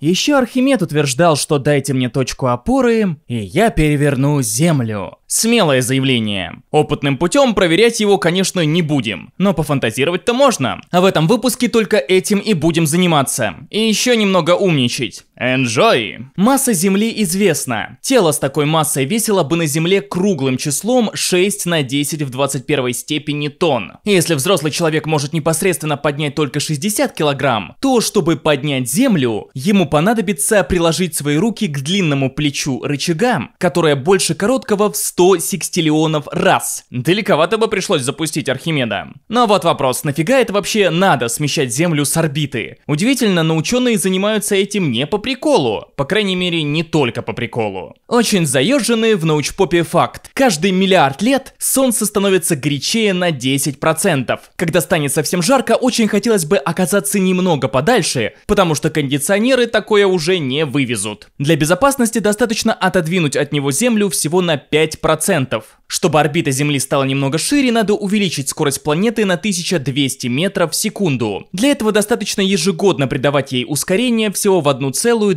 Еще Архимед утверждал, что дайте мне точку опоры, и я переверну Землю. Смелое заявление. Опытным путем проверять его, конечно, не будем, но пофантазировать-то можно. А в этом выпуске только этим и будем заниматься. И еще немного умничать. Enjoy! Масса Земли известна. Тело с такой массой весило бы на Земле круглым числом 6 на 10 в 21 степени тонн. Если взрослый человек может непосредственно поднять только 60 килограмм, то чтобы поднять Землю, ему понадобится приложить свои руки к длинному плечу рычага, которое больше короткого в 100 100 секстиллионов раз. Далековато бы пришлось запустить Архимеда. Но вот вопрос, нафига это вообще надо смещать Землю с орбиты? Удивительно, но ученые занимаются этим не по приколу. По крайней мере, не только по приколу. Очень заезженный в научпопе факт. Каждый миллиард лет Солнце становится горячее на 10%. Когда станет совсем жарко, очень хотелось бы оказаться немного подальше, потому что кондиционеры такое уже не вывезут. Для безопасности достаточно отодвинуть от него Землю всего на 5%. 10%. Чтобы орбита Земли стала немного шире, надо увеличить скорость планеты на 1200 метров в секунду. Для этого достаточно ежегодно придавать ей ускорение всего в 1,2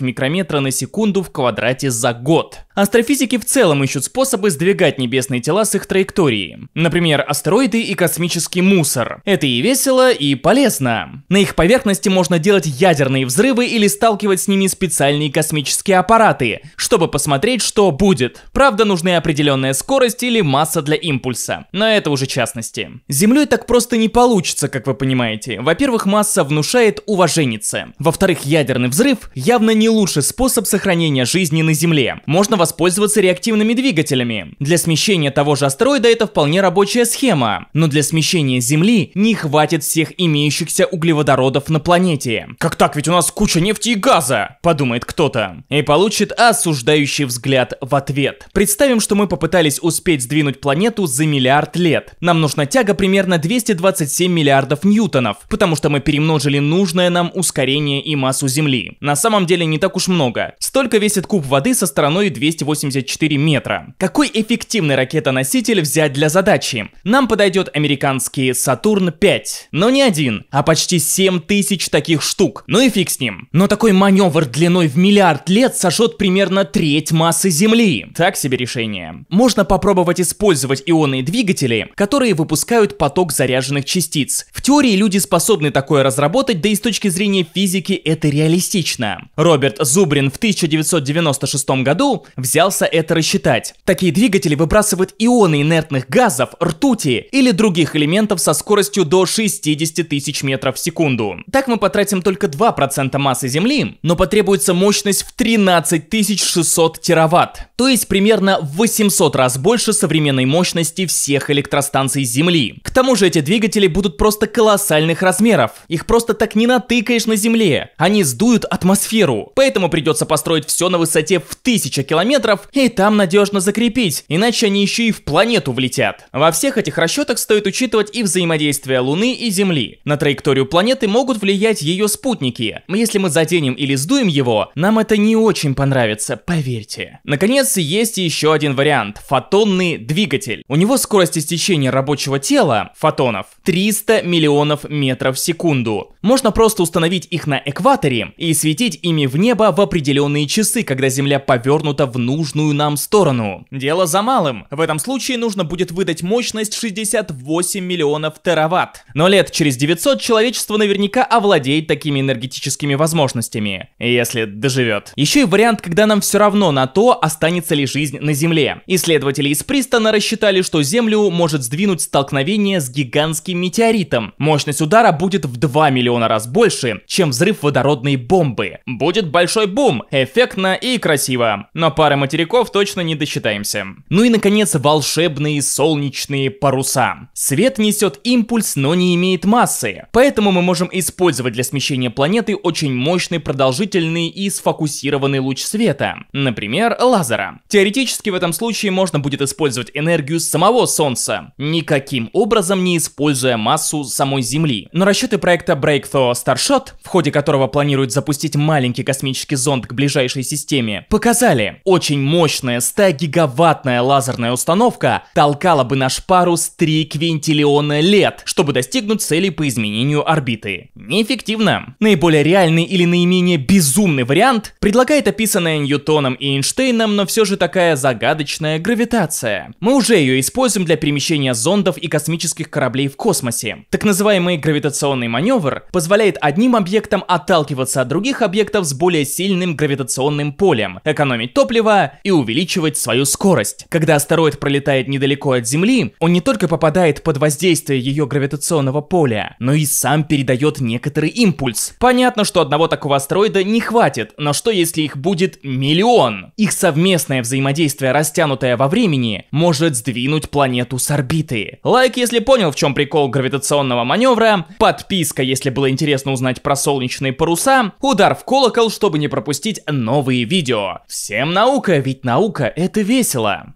микрометра на секунду в квадрате за год. Астрофизики в целом ищут способы сдвигать небесные тела с их траектории. Например, астероиды и космический мусор. Это и весело, и полезно. На их поверхности можно делать ядерные взрывы или сталкивать с ними специальные космические аппараты, чтобы посмотреть, что будет. Правда, нужны определенная скорость или масса для импульса. На это уже частности. С Землей так просто не получится, как вы понимаете. Во-первых, масса внушает уваженице. Во-вторых, ядерный взрыв явно не лучший способ сохранения жизни на Земле. Можно воспользоваться реактивными двигателями. Для смещения того же астероида это вполне рабочая схема. Но для смещения Земли не хватит всех имеющихся углеводородов на планете. Как так, ведь у нас куча нефти и газа, подумает кто-то. И получит осуждающий взгляд в ответ. Представьте Представим, что мы попытались успеть сдвинуть планету за миллиард лет. Нам нужна тяга примерно 227 миллиардов ньютонов, потому что мы перемножили нужное нам ускорение и массу Земли. На самом деле не так уж много. Столько весит куб воды со стороной 284 метра. Какой эффективный ракетоноситель взять для задачи? Нам подойдет американский Сатурн-5. Но не один, а почти 7 тысяч таких штук. Ну и фиг с ним. Но такой маневр длиной в миллиард лет сожжет примерно треть массы Земли. Так себе решение решение. Можно попробовать использовать ионные двигатели, которые выпускают поток заряженных частиц. В теории люди способны такое разработать, да и с точки зрения физики это реалистично. Роберт Зубрин в 1996 году взялся это рассчитать. Такие двигатели выбрасывают ионы инертных газов, ртути или других элементов со скоростью до 60 тысяч метров в секунду. Так мы потратим только 2% массы Земли, но потребуется мощность в 13 600 тераватт, то есть примерно примерно в 800 раз больше современной мощности всех электростанций Земли. К тому же эти двигатели будут просто колоссальных размеров. Их просто так не натыкаешь на Земле. Они сдуют атмосферу. Поэтому придется построить все на высоте в 1000 километров и там надежно закрепить, иначе они еще и в планету влетят. Во всех этих расчетах стоит учитывать и взаимодействие Луны и Земли. На траекторию планеты могут влиять ее спутники. Если мы заденем или сдуем его, нам это не очень понравится, поверьте. Наконец, есть еще еще один вариант – фотонный двигатель. У него скорость истечения рабочего тела, фотонов, 300 миллионов метров в секунду. Можно просто установить их на экваторе и светить ими в небо в определенные часы, когда Земля повернута в нужную нам сторону. Дело за малым. В этом случае нужно будет выдать мощность 68 миллионов тераватт. Но лет через 900 человечество наверняка овладеет такими энергетическими возможностями. Если доживет. Еще и вариант, когда нам все равно на то, останется ли жизнь на на Земле. Исследователи из Пристона рассчитали, что Землю может сдвинуть столкновение с гигантским метеоритом. Мощность удара будет в 2 миллиона раз больше, чем взрыв водородной бомбы. Будет большой бум, эффектно и красиво. Но пары материков точно не досчитаемся. Ну и, наконец, волшебные солнечные паруса. Свет несет импульс, но не имеет массы. Поэтому мы можем использовать для смещения планеты очень мощный, продолжительный и сфокусированный луч света. Например, лазера. Теоретически Теоретически в этом случае можно будет использовать энергию самого Солнца, никаким образом не используя массу самой Земли. Но расчеты проекта Breakthrough Starshot, в ходе которого планируют запустить маленький космический зонд к ближайшей системе, показали, очень мощная 100-гигаваттная лазерная установка толкала бы наш парус 3 квинтиллиона лет, чтобы достигнуть целей по изменению орбиты. Неэффективно. Наиболее реальный или наименее безумный вариант предлагает описанная Ньютоном и Эйнштейном, но все же такая задача загадочная гравитация. Мы уже ее используем для перемещения зондов и космических кораблей в космосе. Так называемый гравитационный маневр позволяет одним объектам отталкиваться от других объектов с более сильным гравитационным полем, экономить топливо и увеличивать свою скорость. Когда астероид пролетает недалеко от Земли, он не только попадает под воздействие ее гравитационного поля, но и сам передает некоторый импульс. Понятно, что одного такого астероида не хватит, но что если их будет миллион? Их совместное взаимодействие действие, растянутое во времени, может сдвинуть планету с орбиты. Лайк, если понял, в чем прикол гравитационного маневра, подписка, если было интересно узнать про солнечные паруса, удар в колокол, чтобы не пропустить новые видео. Всем наука, ведь наука — это весело.